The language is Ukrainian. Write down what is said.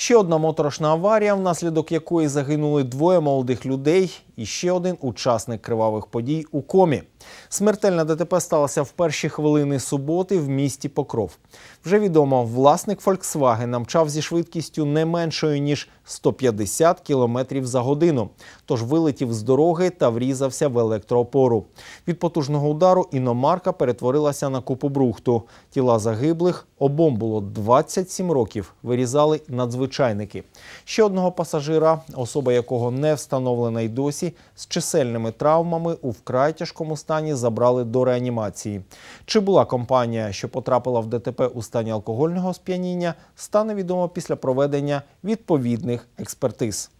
Ще одна моторошна аварія, внаслідок якої загинули двоє молодих людей, і ще один учасник кривавих подій у комі. Смертельна ДТП сталася в перші хвилини суботи в місті Покров. Вже відомо, власник Фольксваги намчав зі швидкістю не меншою ніж 150 км за годину. Тож вилетів з дороги та врізався в електроопору. Від потужного удару іномарка перетворилася на купу брухту. Тіла загиблих обом було 27 років. Вирізали надзвичайно надзвичайники. Ще одного пасажира, особа якого не встановлена й досі, з чисельними травмами у вкрай тяжкому стані забрали до реанімації. Чи була компанія, що потрапила в ДТП у стані алкогольного сп'яніння, стане відомо після проведення відповідних експертиз.